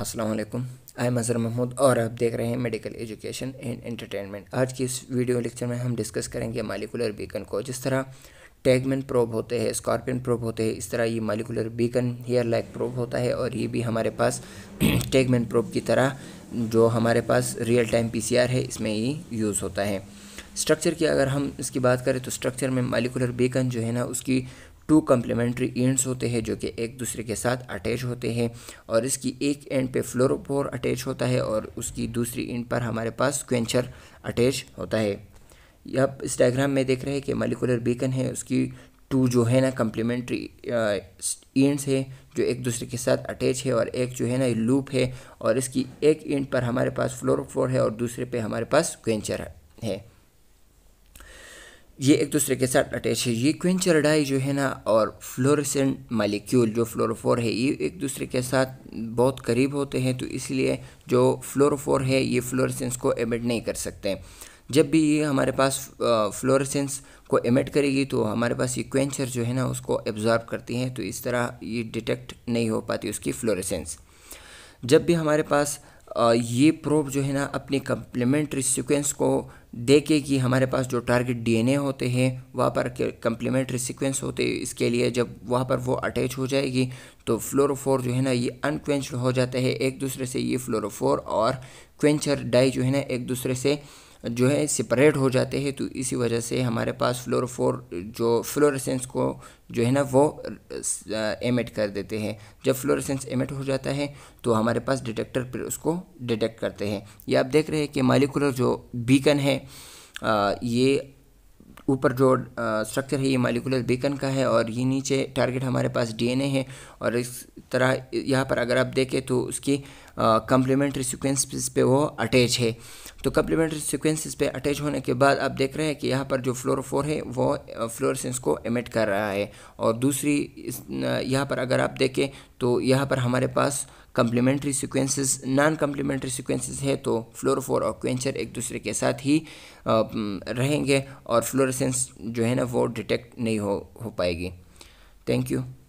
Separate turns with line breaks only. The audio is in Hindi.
अस्सलाम वालेकुम आई मज़र महमूद और आप देख रहे हैं मेडिकल एजुकेशन एंड एंटरटेनमेंट आज की इस वीडियो लेक्चर में हम डिस्कस करेंगे मालिकुलर बीकन को जिस तरह टैगमेन प्रोब होते हैं स्कॉर्पियन प्रोब होते हैं इस तरह ये molecular beacon hair like probe होता है और ये भी हमारे पास टैगमेन प्रोब की तरह जो हमारे पास रियल टाइम पी है इसमें ये यूज़ होता है स्ट्रक्चर की अगर हम इसकी बात करें तो स्ट्रक्चर में मालिकुलर बीकन जो है ना उसकी टू कम्प्लीमेंट्री एंड्स होते हैं जो कि एक दूसरे के साथ अटैच होते हैं और इसकी एक एंड पे फ्लोरोपोर अटैच होता है और उसकी दूसरी एंड पर हमारे पास क्वेंचर अटैच होता है आप इस डायग्राम में देख रहे हैं कि मलिकुलर बीकन है उसकी टू जो है ना कम्प्लीमेंट्री एंड्स है जो एक दूसरे के साथ अटैच है और एक जो है ना लूप है और इसकी एक एंड पर हमारे पास फ्लोरोपोर है और दूसरे पर हमारे पास क्वेंचर है ये एक दूसरे के साथ अटैच है ये डाई जो है ना और फ्लोरेसेंट मालिक्यूल जो फ्लोरोफोर है ये एक दूसरे के साथ बहुत करीब होते हैं तो इसलिए जो फ्लोरोफोर है ये फ्लोरसेंस को एमिट नहीं कर सकते जब भी ये हमारे पास फ्लोरसेंस को एमिट करेगी तो हमारे पास ये क्वेंचर जो है ना उसको एब्जॉर्ब करती हैं तो इस तरह ये डिटेक्ट नहीं हो पाती उसकी फ्लोरेसेंस जब भी हमारे पास ये प्रोब जो है ना अपने कम्प्लीमेंट्री सीक्वेंस को देके कि हमारे पास जो टारगेट डीएनए होते हैं वहाँ पर कम्प्लीमेंट्री सीक्वेंस होते इसके लिए जब वहाँ पर वो अटैच हो जाएगी तो फ्लोरोफोर जो है ना ये अनक्वेंच्ड हो जाता है एक दूसरे से ये फ्लोरोफोर और क्वेंचर डाई जो है ना एक दूसरे से जो है सेपरेट हो जाते हैं तो इसी वजह से हमारे पास फ्लोरोफोर जो फ्लोरेसेंस को जो है ना वो एमिट कर देते हैं जब फ्लोरेसेंस एमिट हो जाता है तो हमारे पास डिटेक्टर पर उसको डिटेक्ट करते हैं ये आप देख रहे हैं कि मालिकुलर जो बीकन है ये ऊपर जो स्ट्रक्चर है ये मालिकुलर बीकन का है और ये नीचे टारगेट हमारे पास डीएनए है और इस तरह यहाँ पर अगर आप देखें तो उसकी कम्प्लीमेंट्री सिक्वेंस पे वो अटैच है तो कम्प्लीमेंट्री सिक्वेंसेस पे अटैच होने के बाद आप देख रहे हैं कि यहाँ पर जो फ्लोरोफोर है वो फ्लोरसेंस को एमिट कर रहा है और दूसरी यहाँ पर अगर आप देखें तो यहाँ पर हमारे पास complementary sequences non complementary sequences है तो फ्लोरोफोर और क्वेंचर एक दूसरे के साथ ही रहेंगे और फ्लोरसेंस जो है ना वो डिटेक्ट नहीं हो हो पाएगी थैंक यू